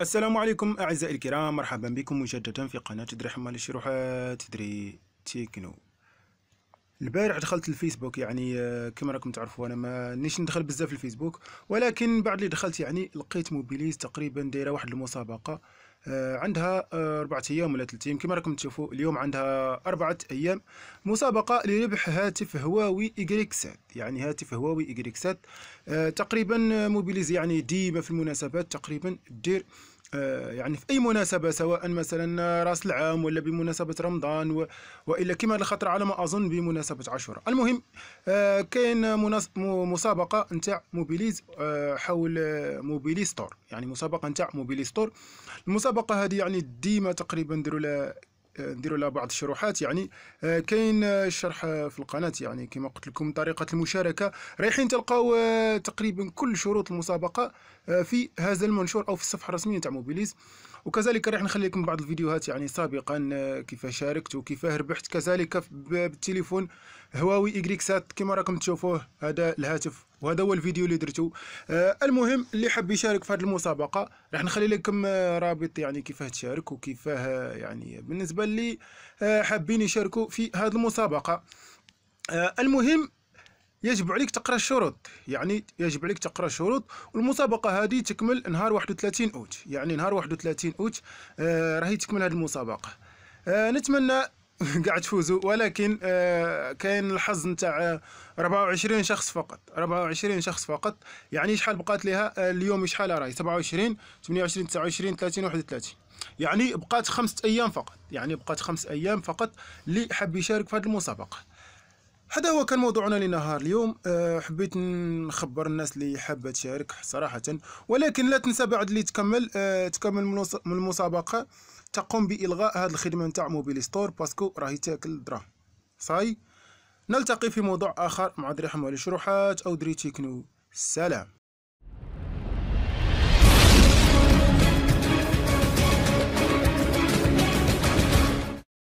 السلام عليكم أعزائي الكرام مرحبا بكم مجددا في قناة تدري حمال الشروحات تدري تيكنو البارح دخلت الفيسبوك يعني آه، كما راكم تعرفوا انا ما نيش ندخل بزاف الفيسبوك ولكن بعد اللي دخلت يعني لقيت موبيليز تقريبا دايره واحد المسابقه آه، عندها آه، أربعة أيام ولا ثلاث أيام كما راكم تشوفوا اليوم عندها أربعة أيام مسابقة لربح هاتف هواوي إيكريكسات يعني هاتف هواوي إيكريكسات تقريبا موبيليز يعني ديما في المناسبات تقريبا دير آه، يعني في اي مناسبه سواء مثلا راس العام ولا بمناسبه رمضان والا كما الخطر على ما اظن بمناسبه عاشوراء المهم آه، كاين مناس... مسابقه نتاع موبيليز آه، حول موبيلي ستور يعني مسابقه نتاع موبيلي ستور المسابقه هذه يعني ديما تقريبا نديروا لها نديروا لها بعض الشروحات يعني آه، كاين الشرح آه، في القناه يعني كما قلت لكم طريقه المشاركه رايحين تلقاو آه، تقريبا كل شروط المسابقه في هذا المنشور او في الصفحه الرسميه تاع موبيليز وكذلك راح نخلي لكم بعض الفيديوهات يعني سابقا كيف شاركت وكيف ربحت كذلك بالتليفون هواوي ايكريكسات كما راكم تشوفوه هذا الهاتف وهذا هو الفيديو اللي درتو آه المهم اللي حاب يشارك في هذه المسابقه راح نخلي لكم آه، رابط يعني كيفاه تشارك وكيفاه يعني بالنسبه اللي آه حابين يشاركوا في هذه المسابقه آه المهم يجب عليك تقرا الشروط يعني يجب عليك تقرا الشروط والمسابقه هذه تكمل نهار 31 اوت يعني نهار 31 اوت آه راهي تكمل هذه المسابقه آه نتمنى كاع تفوزوا ولكن آه، كاين الحظ نتاع 24 آه، شخص فقط 24 شخص فقط يعني شحال بقات لها آه، اليوم شحال راهي 27 28 29 30 31 يعني بقات خمسة ايام فقط يعني بقات خمسة ايام فقط اللي حاب يشارك في هذه المسابقه هذا هو كان موضوعنا لنهار اليوم أه حبيت نخبر الناس اللي حابه تشارك صراحه ولكن لا تنسى بعد اللي تكمل أه تكمل من المسابقه تقوم بالغاء هذه الخدمه نتاع موبيل ستور باسكو راهي تاكل الدراهم صاي نلتقي في موضوع اخر مع دريحه على شروحات او دري تيكنو سلام